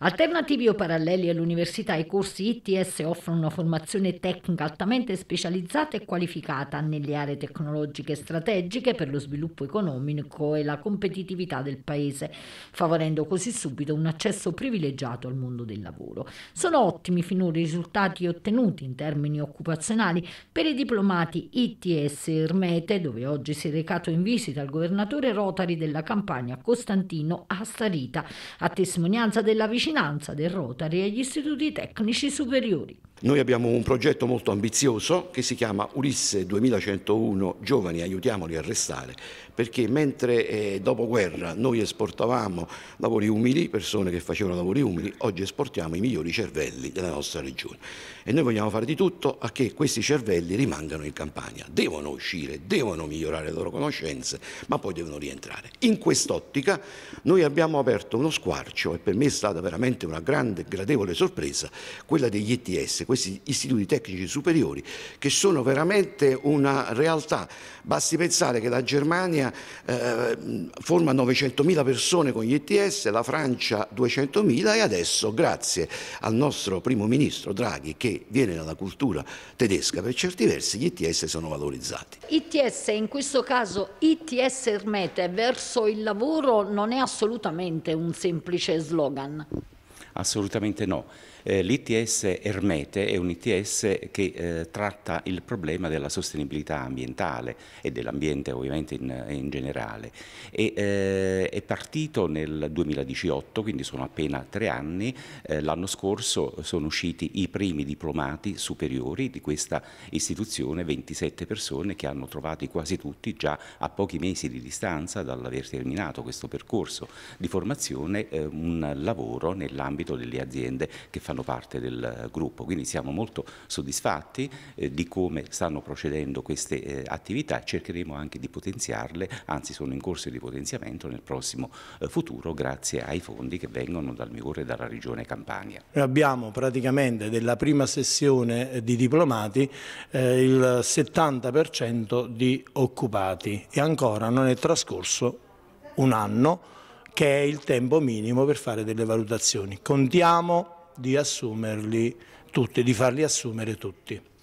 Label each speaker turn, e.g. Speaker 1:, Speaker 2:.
Speaker 1: Alternativi o paralleli all'università, i corsi ITS offrono una formazione tecnica altamente specializzata e qualificata nelle aree tecnologiche strategiche per lo sviluppo economico e la competitività del Paese, favorendo così subito un accesso privilegiato al mondo del lavoro. Sono ottimi finora i risultati ottenuti in termini occupazionali per i diplomati ITS Ermete, dove oggi si è recato in visita il governatore Rotari della campagna Costantino Astarita, a testimonianza della vicenda vicinanza del Rotary agli istituti tecnici superiori.
Speaker 2: Noi abbiamo un progetto molto ambizioso che si chiama Ulisse 2101 Giovani aiutiamoli a restare, perché mentre eh, guerra noi esportavamo lavori umili, persone che facevano lavori umili, oggi esportiamo i migliori cervelli della nostra regione. E noi vogliamo fare di tutto a che questi cervelli rimangano in campagna, Devono uscire, devono migliorare le loro conoscenze, ma poi devono rientrare. In quest'ottica noi abbiamo aperto uno squarcio e per me è stata veramente una grande, gradevole sorpresa, quella degli ETS questi istituti tecnici superiori che sono veramente una realtà. Basti pensare che la Germania eh, forma 900.000 persone con gli ETS, la Francia 200.000 e adesso grazie al nostro primo ministro Draghi che viene dalla cultura tedesca per certi versi gli ETS sono valorizzati.
Speaker 1: ITS, in questo caso ITS Ermete verso il lavoro non è assolutamente un semplice slogan.
Speaker 3: Assolutamente no. Eh, L'ITS Ermete è un ITS che eh, tratta il problema della sostenibilità ambientale e dell'ambiente ovviamente in, in generale. E, eh, è partito nel 2018, quindi sono appena tre anni. Eh, l'anno scorso sono usciti i primi diplomati superiori di questa istituzione, 27 persone che hanno trovato quasi tutti già a pochi mesi di distanza dall'aver terminato questo percorso di formazione eh, un lavoro nell'ambito nell'ambito delle aziende che fanno parte del eh, gruppo. Quindi siamo molto soddisfatti eh, di come stanno procedendo queste eh, attività e cercheremo anche di potenziarle, anzi sono in corso di potenziamento nel prossimo eh, futuro grazie ai fondi che vengono dal Migore e dalla Regione Campania.
Speaker 4: Noi abbiamo praticamente della prima sessione eh, di diplomati eh, il 70% di occupati e ancora non è trascorso un anno che è il tempo minimo per fare delle valutazioni. Contiamo di assumerli tutti, di farli assumere tutti.